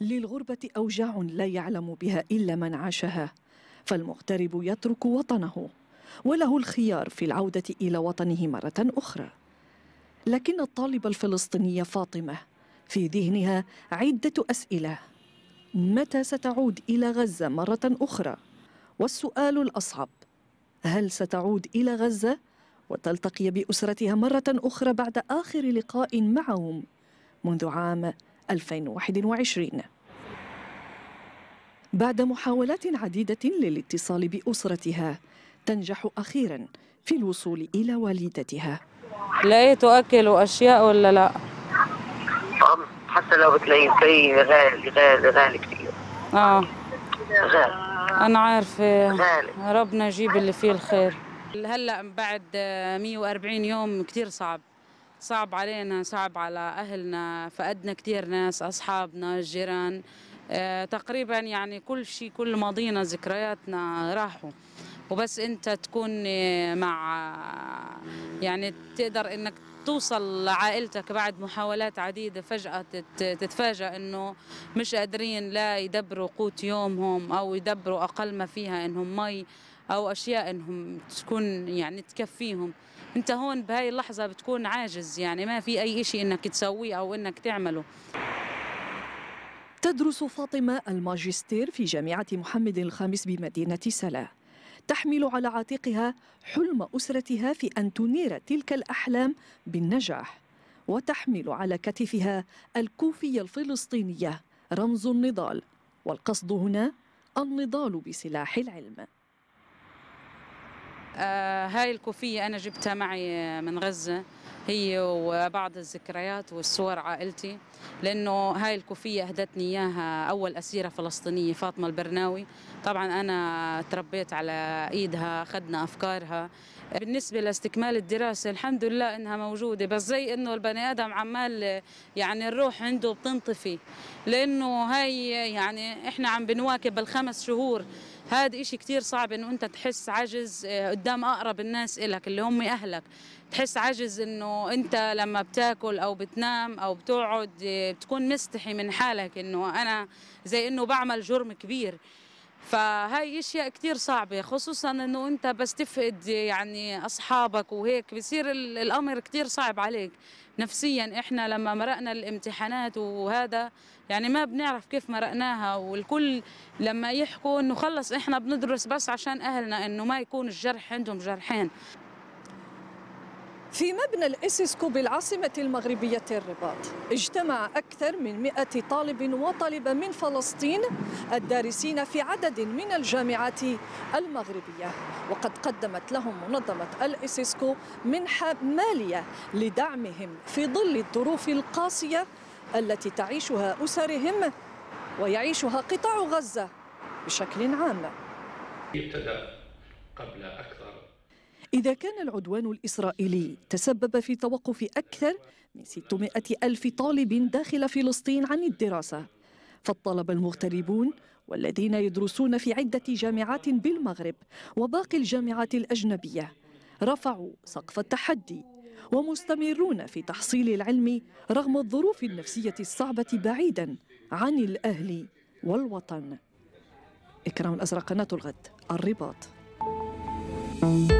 للغربة أوجاع لا يعلم بها إلا من عاشها فالمغترب يترك وطنه وله الخيار في العودة إلى وطنه مرة أخرى لكن الطالبة الفلسطينية فاطمة في ذهنها عدة أسئلة متى ستعود إلى غزة مرة أخرى؟ والسؤال الأصعب هل ستعود إلى غزة وتلتقي بأسرتها مرة أخرى بعد آخر لقاء معهم منذ عام 2021 بعد محاولات عديدة للاتصال بأسرتها تنجح أخيرا في الوصول إلى والدتها لقيت أكل وأشياء ولا لا؟ حتى لو بتلاقي بتلاقيه غالي غالي غالي كثير آه غالي أنا عارفة غالي ربنا يجيب اللي فيه الخير هلا بعد 140 يوم كثير صعب صعب علينا صعب على أهلنا فقدنا كثير ناس أصحابنا الجيران آه، تقريبا يعني كل شيء كل ماضينا ذكرياتنا راحوا وبس أنت تكون مع يعني تقدر أنك توصل لعائلتك بعد محاولات عديدة فجأة تتفاجأ أنه مش قادرين لا يدبروا قوت يومهم أو يدبروا أقل ما فيها أنهم مي أو أشياء أنهم تكون يعني تكفيهم أنت هون بهاي اللحظة بتكون عاجز يعني ما في أي شيء أنك تسويه أو أنك تعمله تدرس فاطمة الماجستير في جامعة محمد الخامس بمدينة سلا تحمل على عاتقها حلم أسرتها في أن تنير تلك الأحلام بالنجاح وتحمل على كتفها الكوفية الفلسطينية رمز النضال والقصد هنا النضال بسلاح العلم آه هاي الكوفية أنا جبتها معي من غزة هي وبعض الذكريات والصور عائلتي لأنه هاي الكوفية أهدتني إياها أول أسيرة فلسطينية فاطمة البرناوي طبعا أنا تربيت على إيدها أخذنا أفكارها بالنسبة لاستكمال الدراسة الحمد لله إنها موجودة بس زي إنه البني آدم عمال يعني الروح عنده بتنطفي لأنه هاي يعني إحنا عم بنواكب الخمس شهور هذا إشي كتير صعب إنه أنت تحس عجز آه، قدام أقرب الناس إلك اللي هم أهلك تحس عجز إنه أنت لما بتاكل أو بتنام أو بتقعد آه، بتكون مستحي من حالك إنه أنا زي إنه بعمل جرم كبير فهاي اشياء كثير صعبه خصوصا انه انت بس تفقد يعني اصحابك وهيك بصير الامر كثير صعب عليك نفسيا احنا لما مرقنا الامتحانات وهذا يعني ما بنعرف كيف مرقناها والكل لما يحكوا انه خلص احنا بندرس بس عشان اهلنا انه ما يكون الجرح عندهم جرحين في مبنى الإسسكو بالعاصمة المغربية الرباط اجتمع أكثر من 100 طالب وطالبة من فلسطين الدارسين في عدد من الجامعات المغربية وقد قدمت لهم منظمة الإسسكو منحة مالية لدعمهم في ظل الظروف القاسية التي تعيشها أسرهم ويعيشها قطاع غزة بشكل عام ابتدأ قبل أكثر إذا كان العدوان الإسرائيلي تسبب في توقف أكثر من 600 ألف طالب داخل فلسطين عن الدراسة فالطلبة المغتربون والذين يدرسون في عدة جامعات بالمغرب وباقي الجامعات الأجنبية رفعوا سقف التحدي ومستمرون في تحصيل العلم رغم الظروف النفسية الصعبة بعيدا عن الأهل والوطن إكرام الأزرق قناة الغد الرباط